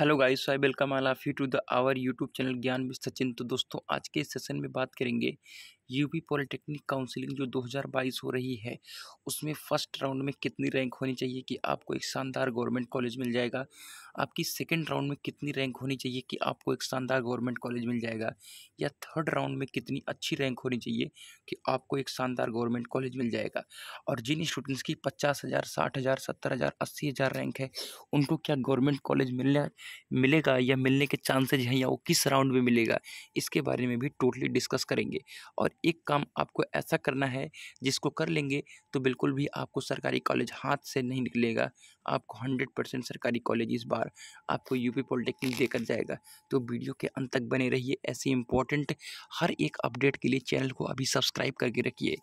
hello guys I welcome all of you to the our YouTube channel Gyan with Sachin तो दोस्तों आज के session में बात करेंगे यूपी पॉलिटेक्निक काउंसिलिंग जो 2022 हो रही है उसमें फ़र्स्ट राउंड में कितनी रैंक होनी चाहिए कि आपको एक शानदार गवर्नमेंट कॉलेज मिल जाएगा आपकी सेकेंड राउंड में कितनी रैंक होनी चाहिए कि आपको एक शानदार गवर्नमेंट कॉलेज मिल जाएगा या थर्ड राउंड में कितनी अच्छी रैंक होनी चाहिए कि आपको एक शानदार गवर्नमेंट कॉलेज मिल जाएगा और जिन स्टूडेंट्स की पचास हज़ार साठ हज़ार सत्तर हज़ार अस्सी हज़ार रैंक है उनको क्या गवर्नमेंट कॉलेज मिलने मिलेगा या मिलने के चांसेज हैं या वो किस राउंड में मिलेगा इसके बारे में भी टोटली डिस्कस करेंगे और एक काम आपको ऐसा करना है जिसको कर लेंगे तो बिल्कुल भी आपको सरकारी कॉलेज हाथ से नहीं निकलेगा आपको हंड्रेड परसेंट सरकारी कॉलेज इस बार आपको यूपी पॉलिटेक्निक देकर जाएगा तो वीडियो के अंत तक बने रहिए ऐसे इंपॉर्टेंट हर एक अपडेट के लिए चैनल को अभी सब्सक्राइब करके रखिए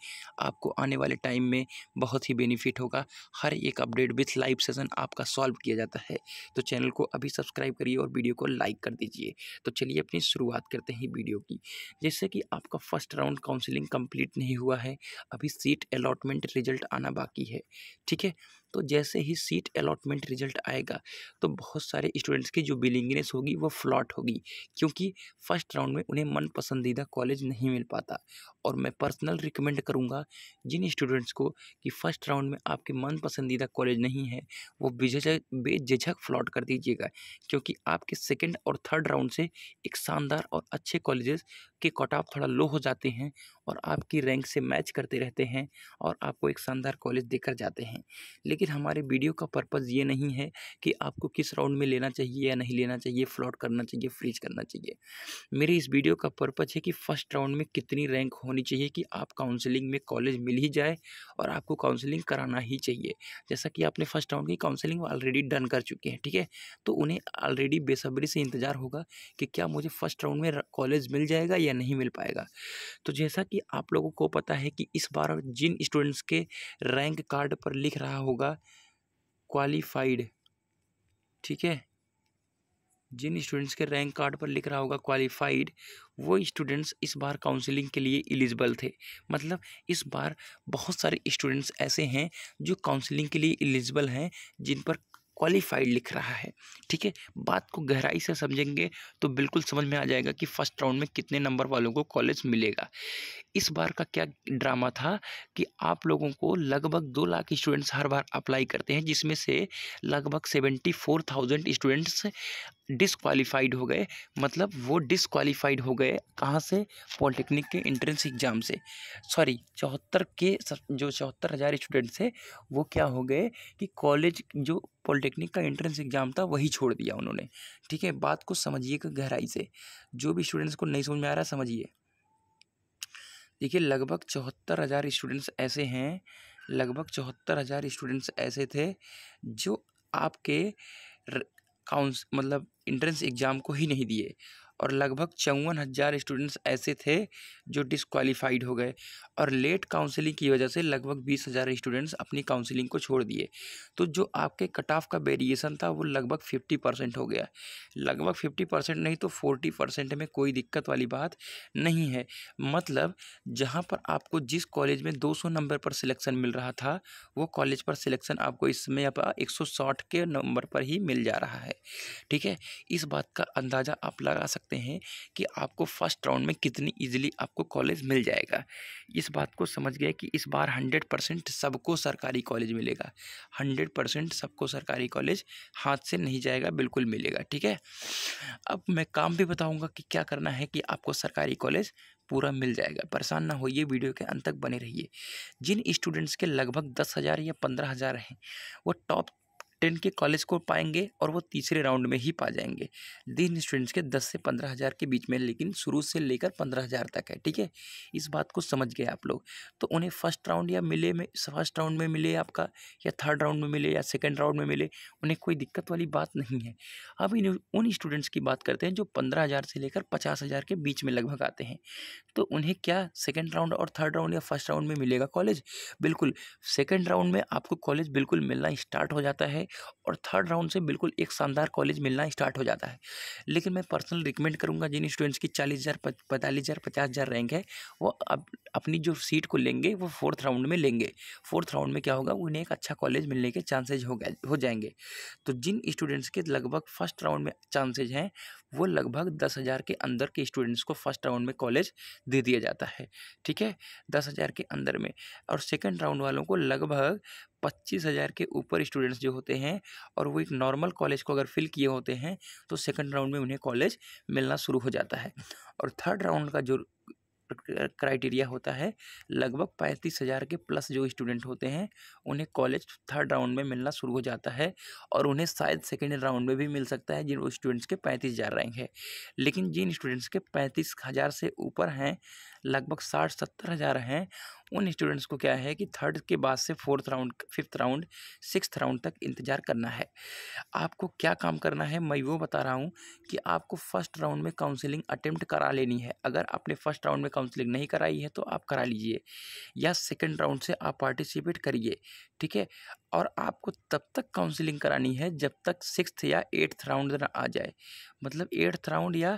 आपको आने वाले टाइम में बहुत ही बेनिफिट होगा हर एक अपडेट विथ लाइव सेशन आपका सॉल्व किया जाता है तो चैनल को अभी सब्सक्राइब करिए और वीडियो को लाइक कर दीजिए तो चलिए अपनी शुरुआत करते हैं वीडियो की जैसे कि आपका फर्स्ट राउंड काउंसिलिंग कंप्लीट नहीं हुआ है अभी सीट अलॉटमेंट रिजल्ट आना बाकी है ठीक है तो जैसे ही सीट अलॉटमेंट रिजल्ट आएगा तो बहुत सारे स्टूडेंट्स की जो बिलिंगनेस होगी वो फ्लॉट होगी क्योंकि फर्स्ट राउंड में उन्हें मन पसंदीदा कॉलेज नहीं मिल पाता और मैं पर्सनल रिकमेंड करूँगा जिन स्टूडेंट्स को कि फ़र्स्ट राउंड में आपके मन पसंदीदा कॉलेज नहीं है वो बेझक बेझक फ्लॉट कर दीजिएगा क्योंकि आपके सेकेंड और थर्ड राउंड से एक शानदार और अच्छे कॉलेजेस के कट ऑफ थोड़ा लो हो जाते हैं और आपकी रैंक से मैच करते रहते हैं और आपको एक शानदार कॉलेज देकर जाते हैं लेकिन लेकिन हमारे वीडियो का पर्पज़ ये नहीं है कि आपको किस राउंड में लेना चाहिए या नहीं लेना चाहिए फ्लॉट करना चाहिए फ्रीज करना चाहिए मेरे इस वीडियो का पर्पज़ है कि फ़र्स्ट राउंड में कितनी रैंक होनी चाहिए कि आप काउंसलिंग में कॉलेज मिल ही जाए और आपको काउंसलिंग कराना ही चाहिए जैसा कि आपने फर्स्ट राउंड की काउंसलिंग ऑलरेडी डन कर चुके हैं ठीक है तो उन्हें ऑलरेडी बेसब्री से इंतज़ार होगा कि क्या मुझे फर्स्ट राउंड में कॉलेज मिल जाएगा या नहीं मिल पाएगा तो जैसा कि आप लोगों को पता है कि इस बार जिन स्टूडेंट्स के रैंक कार्ड पर लिख रहा होगा होगा क्वालिफाइड ठीक है जिन स्टूडेंट्स के रैंक कार्ड पर लिख रहा होगा क्वालिफाइड वो स्टूडेंट्स इस बार काउंसलिंग के लिए एलिजिबल थे मतलब इस बार बहुत सारे स्टूडेंट्स ऐसे हैं जो काउंसलिंग के लिए एलिजिबल हैं जिन पर क्वालिफाइड लिख रहा है ठीक है बात को गहराई से समझेंगे तो बिल्कुल समझ में आ जाएगा कि फर्स्ट राउंड में कितने नंबर वालों को कॉलेज मिलेगा इस बार का क्या ड्रामा था कि आप लोगों को लगभग दो लाख स्टूडेंट्स हर बार अप्लाई करते हैं जिसमें से लगभग seventy four thousand students disqualified हो गए मतलब वो डिसक्वालीफाइड हो गए कहाँ से पॉलिटेक्निक के इंट्रेंस एग्ज़ाम से सॉरी चौहत्तर के जो चौहत्तर हज़ार स्टूडेंट थे वो क्या हो गए कि कॉलेज जो पॉलिटेक्निक का एंट्रेंस एग्ज़ाम था वही छोड़ दिया उन्होंने ठीक है बात को समझिएगा गहराई से जो भी स्टूडेंट्स को नहीं समझ में आ रहा समझिए देखिए लगभग चौहत्तर हज़ार स्टूडेंट्स ऐसे हैं लगभग चौहत्तर हज़ार स्टूडेंट्स ऐसे थे जो आपके काउंस मतलब इंट्रेंस एग्ज़ाम को ही नहीं दिए और लगभग चौवन हज़ार स्टूडेंट्स ऐसे थे जो डिसक्वालीफाइड हो गए और लेट काउंसलिंग की वजह से लगभग बीस हज़ार स्टूडेंट्स अपनी काउंसलिंग को छोड़ दिए तो जो आपके कट ऑफ का वेरिएशन था वो लगभग फिफ्टी परसेंट हो गया लगभग फिफ्टी परसेंट नहीं तो फोर्टी परसेंट में कोई दिक्कत वाली बात नहीं है मतलब जहाँ पर आपको जिस कॉलेज में दो सौ नंबर पर सिलेक्शन मिल रहा था वो कॉलेज पर सिलेक्शन आपको इस समय आप एक सौ साठ के नंबर पर ही मिल जा रहा है ठीक है इस बात का अंदाज़ा आप लगा सकते सकते हैं कि आपको फर्स्ट राउंड में कितनी इजीली आपको कॉलेज मिल जाएगा इस बात को समझ गया कि इस बार हंड्रेड परसेंट सबको सरकारी कॉलेज मिलेगा हंड्रेड परसेंट सबको सरकारी कॉलेज हाथ से नहीं जाएगा बिल्कुल मिलेगा ठीक है अब मैं काम भी बताऊँगा कि क्या करना है कि आपको सरकारी कॉलेज पूरा मिल जाएगा परेशान ना होइए वीडियो के अंत तक बने रहिए जिन स्टूडेंट्स के लगभग दस हज़ार या पंद्रह हज़ार हैं वो टॉप टेन के कॉलेज को पाएंगे और वो तीसरे राउंड में ही पा जाएंगे दिन स्टूडेंट्स के दस से पंद्रह हज़ार के बीच में लेकिन शुरू से लेकर पंद्रह हज़ार तक है ठीक है इस बात को समझ गए आप लोग तो उन्हें फर्स्ट राउंड या मिले में फर्स्ट राउंड में मिले आपका या थर्ड राउंड में मिले या सेकेंड राउंड में मिले उन्हें कोई दिक्कत वाली बात नहीं है अब इन उन स्टूडेंट्स की बात करते हैं जो पंद्रह हज़ार से लेकर पचास हज़ार के बीच में लगभग आते हैं तो उन्हें क्या सेकेंड राउंड और थर्ड राउंड या फर्स्ट राउंड में मिलेगा कॉलेज बिल्कुल सेकेंड राउंड में आपको कॉलेज बिल्कुल मिलना स्टार्ट हो जाता है और थर्ड राउंड से बिल्कुल एक शानदार कॉलेज मिलना स्टार्ट हो जाता है लेकिन मैं पर्सनल रिकमेंड करूँगा जिन स्टूडेंट्स की चालीस हज़ार पैंतालीस हज़ार पचास हज़ार रैंक है वो अब अपनी जो सीट को लेंगे वो फोर्थ राउंड में लेंगे फोर्थ राउंड में क्या होगा उन्हें एक अच्छा कॉलेज मिलने के चांसेज हो गए हो जाएंगे तो जिन स्टूडेंट्स के लगभग फर्स्ट राउंड में चांसेज हैं वो लगभग दस हज़ार के अंदर के स्टूडेंट्स को फर्स्ट राउंड में कॉलेज दे दिया जाता है ठीक है दस हज़ार के अंदर में और सेकेंड राउंड वालों को लगभग पच्चीस हज़ार के ऊपर स्टूडेंट्स जो होते हैं और वो एक नॉर्मल कॉलेज को अगर फिल किए होते हैं तो सेकंड राउंड में उन्हें कॉलेज मिलना शुरू हो जाता है और थर्ड राउंड का जो क्राइटेरिया होता है लगभग पैंतीस हज़ार के प्लस जो स्टूडेंट होते हैं उन्हें कॉलेज थर्ड राउंड में मिलना शुरू हो जाता है और उन्हें शायद सेकेंड राउंड में भी मिल सकता है जिन स्टूडेंट्स के पैंतीस हज़ार रैंक है लेकिन जिन स्टूडेंट्स के पैंतीस हज़ार से ऊपर हैं लगभग साठ सत्तर हज़ार हैं उन स्टूडेंट्स को क्या है कि थर्ड के बाद से fourth round fifth round six round तक इंतज़ार करना है आपको क्या काम करना है मैं वो बता रहा हूँ कि आपको फर्स्ट राउंड में काउंसलिंग अटैम्प्ट करा लेनी है अगर आपने फर्स्ट राउंड में काउंसलिंग नहीं कराई है तो आप करा लीजिए या सेकेंड राउंड से आप पार्टिसिपेट करिए ठीक है और आपको तब तक काउंसलिंग करानी है जब तक सिक्स्थ या एट्थ राउंड ना आ जाए मतलब एट्थ राउंड या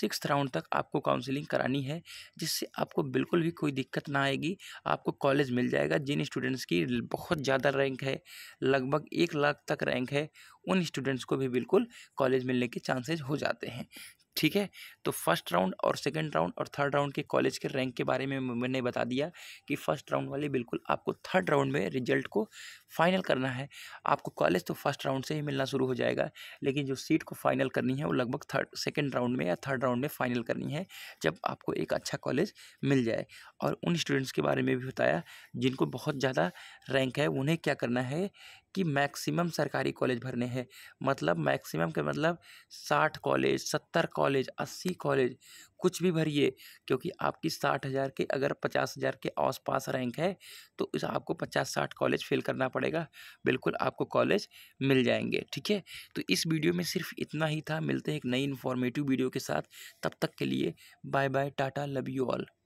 सिक्स्थ राउंड तक आपको काउंसलिंग करानी है जिससे आपको बिल्कुल भी कोई दिक्कत ना आएगी आपको कॉलेज मिल जाएगा जिन स्टूडेंट्स की बहुत ज़्यादा रैंक है लगभग एक लाख तक रैंक है उन स्टूडेंट्स को भी बिल्कुल कॉलेज मिलने के चांसेज हो जाते हैं ठीक है तो फर्स्ट राउंड और सेकंड राउंड और थर्ड राउंड के कॉलेज के रैंक के बारे में मैंने बता दिया कि फर्स्ट राउंड वाले बिल्कुल आपको थर्ड राउंड में रिजल्ट को फाइनल करना है आपको कॉलेज तो फर्स्ट राउंड से ही मिलना शुरू हो जाएगा लेकिन जो सीट को फाइनल करनी है वो लगभग थर्ड सेकेंड राउंड में या थर्ड राउंड में फाइनल करनी है जब आपको एक अच्छा कॉलेज मिल जाए और उन स्टूडेंट्स के बारे में भी बताया जिनको बहुत ज़्यादा रैंक है उन्हें क्या करना है कि मैक्सिमम सरकारी कॉलेज भरने हैं मतलब मैक्सिमम के मतलब साठ कॉलेज सत्तर कॉलेज अस्सी कॉलेज कुछ भी भरिए क्योंकि आपकी साठ हज़ार के अगर पचास हज़ार के आसपास रैंक है तो इस आपको पचास साठ कॉलेज फिल करना पड़ेगा बिल्कुल आपको कॉलेज मिल जाएंगे ठीक है तो इस वीडियो में सिर्फ इतना ही था मिलते हैं एक नई इन्फॉर्मेटिव वीडियो के साथ तब तक के लिए bye bye tata love you all